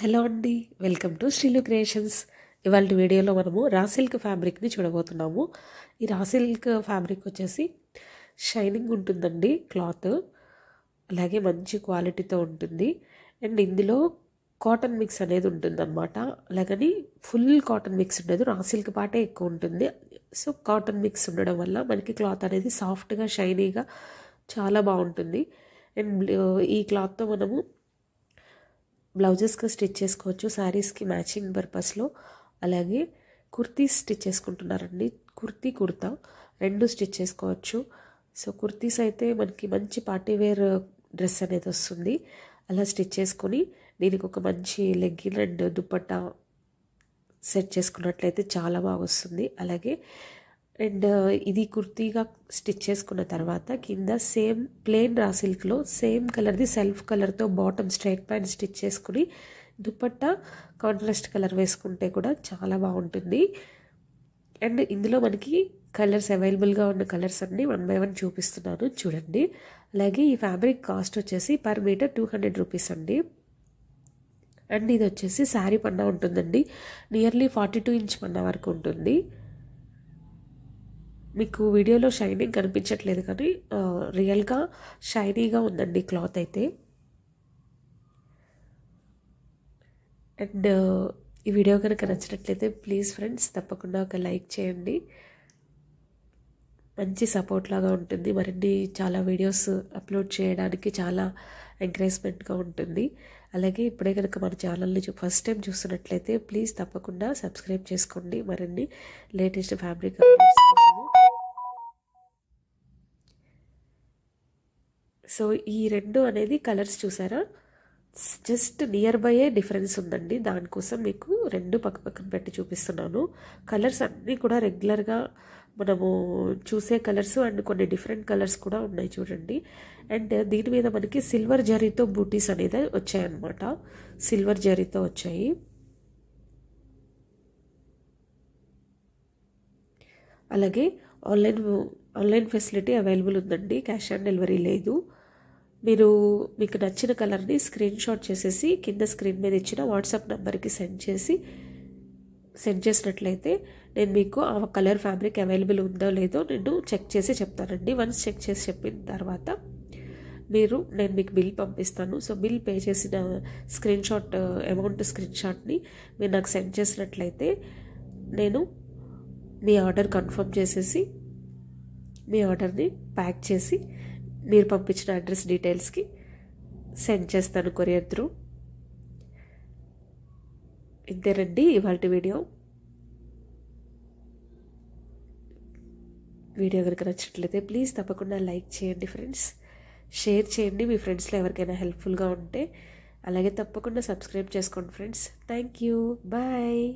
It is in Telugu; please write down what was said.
హలో అండి వెల్కమ్ టు శ్రీలు క్రియేషన్స్ ఇవాళ వీడియోలో మనము రాసిల్క్ ఫ్యాబ్రిక్ని చూడబోతున్నాము ఈ రాసిల్క్ ఫ్యాబ్రిక్ వచ్చేసి షైనింగ్ ఉంటుందండి క్లాత్ అలాగే మంచి క్వాలిటీతో ఉంటుంది అండ్ ఇందులో కాటన్ మిక్స్ అనేది ఉంటుందన్నమాట అలాగని ఫుల్ కాటన్ మిక్స్ ఉండదు రాసిల్క్ పాటే ఎక్కువ ఉంటుంది సో కాటన్ మిక్స్ ఉండడం వల్ల మనకి క్లాత్ అనేది సాఫ్ట్గా షైనీగా చాలా బాగుంటుంది అండ్ ఈ క్లాత్తో మనము బ్లౌజెస్కి స్టిచ్ చేసుకోవచ్చు శారీస్కి మ్యాచింగ్ పర్పస్లో అలాగే కుర్తీస్ స్టిచ్ చేసుకుంటున్నారండి కుర్తీ కుర్తా రెండు స్టిచ్ చేసుకోవచ్చు సో కుర్తీస్ అయితే మనకి మంచి పార్టీవేర్ డ్రెస్ అనేది వస్తుంది అలా స్టిచ్ చేసుకొని దీనికి ఒక మంచి లెగ్గిన్ అండ్ దుప్పట్టా సెట్ చేసుకున్నట్లయితే చాలా బాగా వస్తుంది అలాగే అండ్ ఇది కుర్తీగా స్టిచ్ చేసుకున్న తర్వాత కింద సేమ్ ప్లేన్ రా సిల్క్లో సేమ్ కలర్ది సెల్ఫ్ కలర్తో బాటమ్ స్ట్రైట్ ప్యాంట్ స్టిచ్ చేసుకుని దుపట్టా కాంట్రాస్ట్ కలర్ వేసుకుంటే కూడా చాలా బాగుంటుంది అండ్ ఇందులో మనకి కలర్స్ అవైలబుల్గా ఉన్న కలర్స్ అన్నీ వన్ బై వన్ చూపిస్తున్నాను చూడండి అలాగే ఈ ఫ్యాబ్రిక్ కాస్ట్ వచ్చేసి per metre two hundred rupees అండి అండ్ ఇది వచ్చేసి శారీ పన్నా ఉంటుందండి నియర్లీ ఫార్టీ టూ ఇంచ్ పన్నా వరకు ఉంటుంది మీకు వీడియోలో షైనింగ్ కనిపించట్లేదు కానీ రియల్గా షైనీగా ఉందండి క్లాత్ అయితే అండ్ ఈ వీడియో కనుక నచ్చినట్లయితే ప్లీజ్ ఫ్రెండ్స్ తప్పకుండా ఒక లైక్ చేయండి మంచి సపోర్ట్ లాగా ఉంటుంది మరిన్ని చాలా వీడియోస్ అప్లోడ్ చేయడానికి చాలా ఎంకరేజ్మెంట్గా ఉంటుంది అలాగే ఇప్పుడే కనుక మన ఛానల్ని ఫస్ట్ టైం చూస్తున్నట్లయితే ప్లీజ్ తప్పకుండా సబ్స్క్రైబ్ చేసుకోండి మరిన్ని లేటెస్ట్ ఫ్యాబ్రిక్ అప్డేట్స్ సో ఈ రెండు అనేది కలర్స్ చూసారా జస్ట్ నియర్ బైయే డిఫరెన్స్ ఉందండి దానికోసం మీకు రెండు పక్క పక్కన పెట్టి చూపిస్తున్నాను కలర్స్ అన్నీ కూడా రెగ్యులర్గా మనము చూసే కలర్స్ అండ్ కొన్ని డిఫరెంట్ కలర్స్ కూడా ఉన్నాయి చూడండి అండ్ దీని మీద మనకి సిల్వర్ జరీతో బూటీస్ అనేది వచ్చాయన్నమాట సిల్వర్ జరీతో వచ్చాయి అలాగే ఆన్లైన్ ఆన్లైన్ ఫెసిలిటీ అవైలబుల్ ఉందండి క్యాష్ ఆన్ డెలివరీ లేదు మీరు మీకు నచ్చిన కలర్ని స్క్రీన్ షాట్ చేసేసి కింద స్క్రీన్ మీద ఇచ్చిన వాట్సాప్ నెంబర్కి సెండ్ చేసి సెండ్ చేసినట్లయితే నేను మీకు ఆ కలర్ ఫ్యాబ్రిక్ అవైలబుల్ ఉందో లేదో నేను చెక్ చేసి చెప్తానండి వన్స్ చెక్ చేసి చెప్పిన తర్వాత మీరు నేను మీకు బిల్ పంపిస్తాను సో బిల్ పే చేసిన స్క్రీన్ షాట్ అమౌంట్ స్క్రీన్ షాట్ని మీరు నాకు సెండ్ చేసినట్లయితే నేను మీ ఆర్డర్ కన్ఫర్మ్ చేసేసి మీ ఆర్డర్ని ప్యాక్ చేసి మీరు పంపించిన అడ్రస్ డీటెయిల్స్కి సెండ్ చేస్తాను కొరియర్ త్రూ ఇంతేనండి ఇవాళ వీడియో వీడియో కనుక నచ్చినట్లయితే ప్లీజ్ తప్పకుండా లైక్ చేయండి ఫ్రెండ్స్ షేర్ చేయండి మీ ఫ్రెండ్స్లో ఎవరికైనా హెల్ప్ఫుల్గా ఉంటే అలాగే తప్పకుండా సబ్స్క్రైబ్ చేసుకోండి ఫ్రెండ్స్ థ్యాంక్ యూ బాయ్